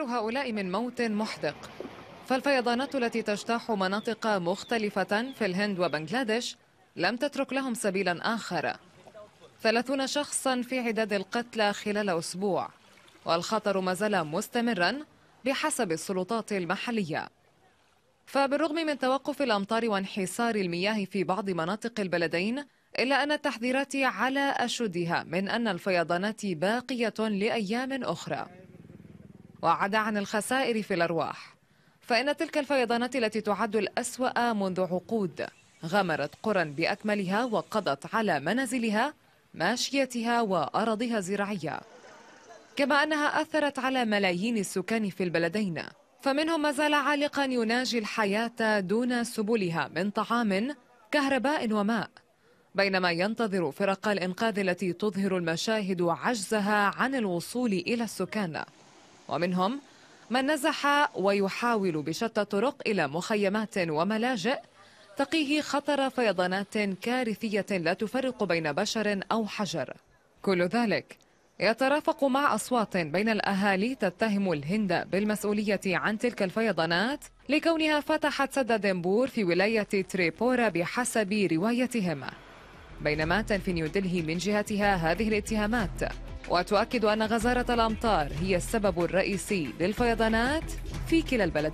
هؤلاء من موت محدق فالفيضانات التي تجتاح مناطق مختلفة في الهند وبنغلاديش لم تترك لهم سبيلا آخر ثلاثون شخصا في عداد القتلى خلال أسبوع والخطر ما زال مستمرا بحسب السلطات المحلية فبالرغم من توقف الأمطار وانحسار المياه في بعض مناطق البلدين إلا أن التحذيرات على أشدها من أن الفيضانات باقية لأيام أخرى وعدا عن الخسائر في الأرواح فإن تلك الفيضانات التي تعد الأسوأ منذ عقود غمرت قرى بأكملها وقضت على منازلها ماشيتها وأراضيها الزراعية كما أنها أثرت على ملايين السكان في البلدين فمنهم ما زال عالقا يناجي الحياة دون سبلها من طعام كهرباء وماء بينما ينتظر فرق الإنقاذ التي تظهر المشاهد عجزها عن الوصول إلى السكان ومنهم من نزح ويحاول بشتى الطرق إلى مخيمات وملاجئ تقيه خطر فيضانات كارثية لا تفرق بين بشر أو حجر كل ذلك يترافق مع أصوات بين الأهالي تتهم الهند بالمسؤولية عن تلك الفيضانات لكونها فتحت سد دنبور في ولاية تريبورا بحسب روايتهم بينما تنفي نيودلهي من جهتها هذه الاتهامات وتؤكد أن غزارة الأمطار هي السبب الرئيسي للفيضانات في كلا البلدين